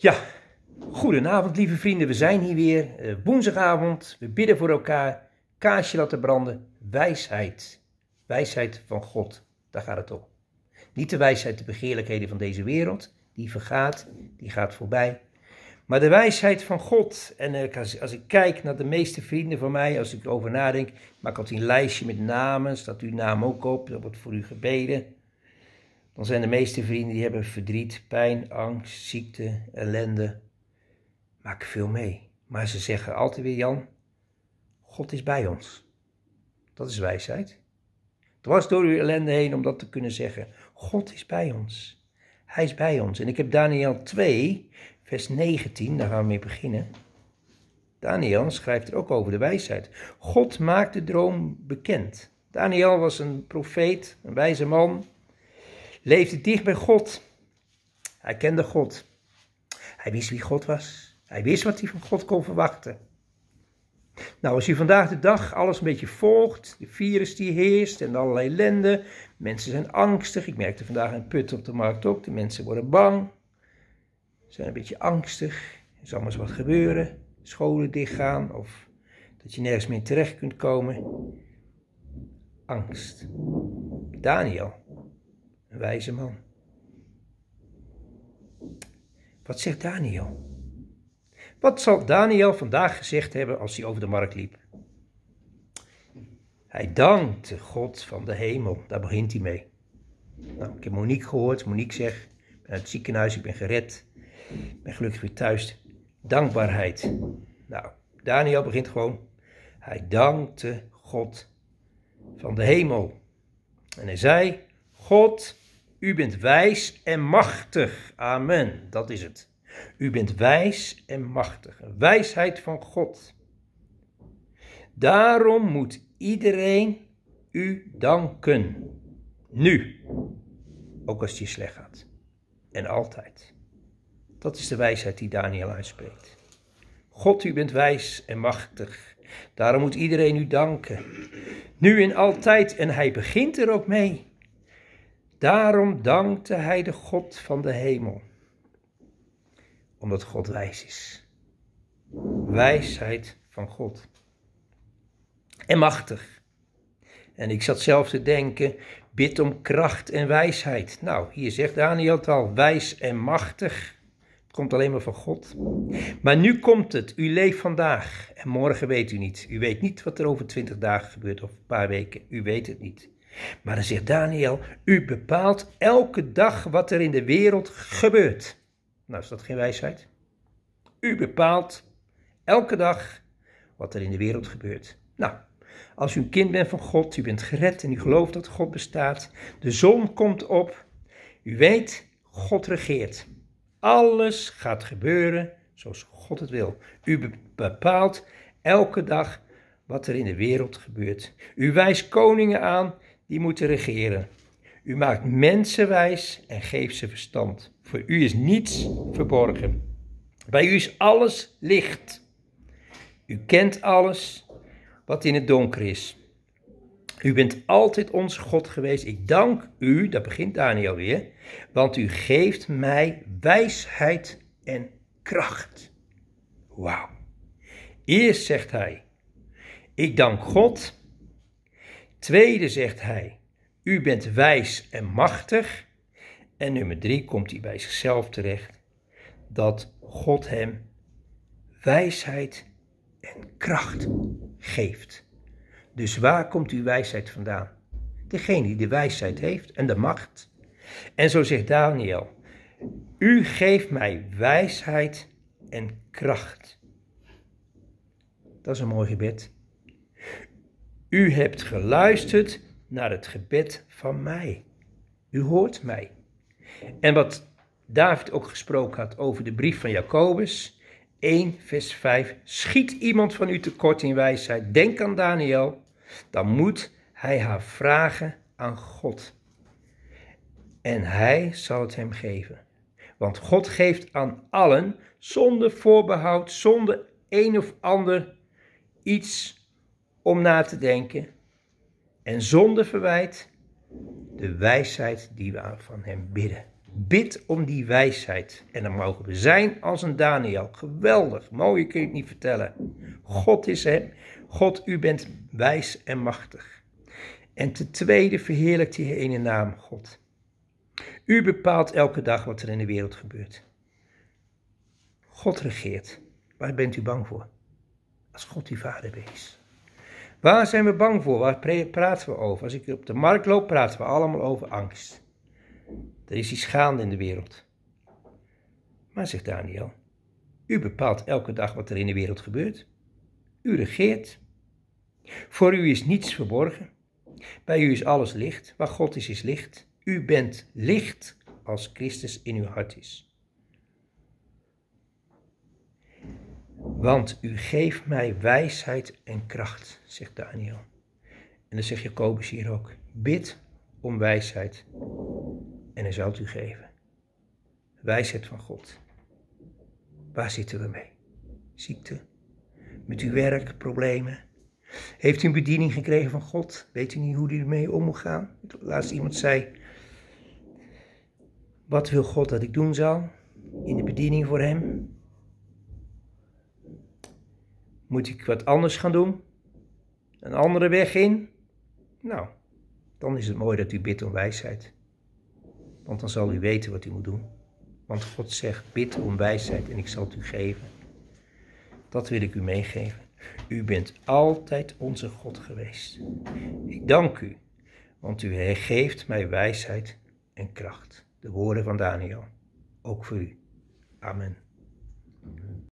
Ja, goedenavond lieve vrienden. We zijn hier weer. Eh, woensdagavond. We bidden voor elkaar. Kaarsje laten branden. Wijsheid. Wijsheid van God. Daar gaat het om. Niet de wijsheid, de begeerlijkheden van deze wereld. Die vergaat, die gaat voorbij. Maar de wijsheid van God. En eh, als, ik kijk naar de meeste vrienden van mij, als ik over nadenk, maak altijd een lijstje met namen. Staat uw naam ook op, Dat wordt voor u gebeden dan zijn de meeste vrienden die hebben verdriet, pijn, angst, ziekte, ellende. Maak veel mee. Maar ze zeggen altijd weer, Jan, God is bij ons. Dat is wijsheid. was door uw ellende heen om dat te kunnen zeggen. God is bij ons. Hij is bij ons. En ik heb Daniel 2, vers 19, daar gaan we mee beginnen. Daniel schrijft er ook over de wijsheid. God maakt de droom bekend. Daniel was een profeet, een wijze man leefde dicht bij God. Hij kende God. Hij wist wie God was. Hij wist wat hij van God kon verwachten. Nou, als je vandaag de dag alles een beetje volgt, de virus die heerst en allerlei ellende, mensen zijn angstig. Ik merkte vandaag een put op de markt ook, de mensen worden bang, Ze zijn een beetje angstig. Er zal maar eens wat gebeuren, scholen dichtgaan of dat je nergens meer terecht kunt komen. Angst. Daniel, een wijze man. Wat zegt Daniel? Wat zal Daniel vandaag gezegd hebben als hij over de markt liep? Hij dankt de God van de hemel. Daar begint hij mee. Nou, ik heb Monique gehoord. Monique zegt: Ik ben uit het ziekenhuis, ik ben gered. Ik ben gelukkig weer thuis. Dankbaarheid. Nou, Daniel begint gewoon. Hij dankte God van de hemel. En hij zei: God u bent wijs en machtig. Amen. Dat is het. U bent wijs en machtig. Wijsheid van God. Daarom moet iedereen u danken. Nu. Ook als het je slecht gaat. En altijd. Dat is de wijsheid die Daniel uitspreekt. God, u bent wijs en machtig. Daarom moet iedereen u danken. Nu en altijd. En hij begint er ook mee. Daarom dankte hij de God van de hemel, omdat God wijs is. Wijsheid van God. En machtig. En ik zat zelf te denken, bid om kracht en wijsheid. Nou, hier zegt Daniel het al, wijs en machtig. Het komt alleen maar van God. Maar nu komt het, u leeft vandaag en morgen weet u niet. U weet niet wat er over twintig dagen gebeurt of een paar weken, u weet het niet. Maar dan zegt Daniel, u bepaalt elke dag wat er in de wereld gebeurt. Nou, is dat geen wijsheid? U bepaalt elke dag wat er in de wereld gebeurt. Nou, als u een kind bent van God, u bent gered en u gelooft dat God bestaat, de zon komt op, u weet, God regeert. Alles gaat gebeuren zoals God het wil. U bepaalt elke dag wat er in de wereld gebeurt. U wijst koningen aan die moeten regeren. U maakt mensen wijs en geeft ze verstand. Voor u is niets verborgen. Bij u is alles licht. U kent alles wat in het donker is. U bent altijd onze God geweest. Ik dank u, dat begint Daniel weer, want u geeft mij wijsheid en kracht. Wauw. Eerst zegt hij: Ik dank God Tweede zegt hij, u bent wijs en machtig. En nummer drie komt hij bij zichzelf terecht, dat God hem wijsheid en kracht geeft. Dus waar komt uw wijsheid vandaan? Degene die de wijsheid heeft en de macht. En zo zegt Daniel, u geeft mij wijsheid en kracht. Dat is een mooi gebed. U hebt geluisterd naar het gebed van mij. U hoort mij. En wat David ook gesproken had over de brief van Jacobus, 1 vers 5. Schiet iemand van u tekort in wijsheid, denk aan Daniel, dan moet hij haar vragen aan God. En hij zal het hem geven. Want God geeft aan allen, zonder voorbehoud, zonder een of ander iets om na te denken en zonder verwijt de wijsheid die we van hem bidden. Bid om die wijsheid en dan mogen we zijn als een Daniel. Geweldig, mooi kun je het niet vertellen. God is hem. God, u bent wijs en machtig. En ten tweede verheerlijkt die ene naam, God. U bepaalt elke dag wat er in de wereld gebeurt. God regeert. Waar bent u bang voor? Als God uw vader is. Waar zijn we bang voor? Waar praten we over? Als ik op de markt loop, praten we allemaal over angst. Er is iets gaande in de wereld. Maar zegt Daniel, u bepaalt elke dag wat er in de wereld gebeurt. U regeert. Voor u is niets verborgen. Bij u is alles licht. Waar God is, is licht. U bent licht als Christus in uw hart is. Want u geeft mij wijsheid en kracht, zegt Daniel. En dan zegt Jacobus hier ook: Bid om wijsheid en hij zal het u geven. Wijsheid van God. Waar zitten we mee? Ziekte? Met uw werk, problemen? Heeft u een bediening gekregen van God? Weet u niet hoe u ermee om moet gaan? Laatst iemand zei: Wat wil God dat ik doen zal? In de bediening voor Hem? Moet ik wat anders gaan doen? Een andere weg in? Nou, dan is het mooi dat u bidt om wijsheid. Want dan zal u weten wat u moet doen. Want God zegt: bid om wijsheid en ik zal het u geven. Dat wil ik u meegeven. U bent altijd onze God geweest. Ik dank u, want u geeft mij wijsheid en kracht. De woorden van Daniel, ook voor u. Amen.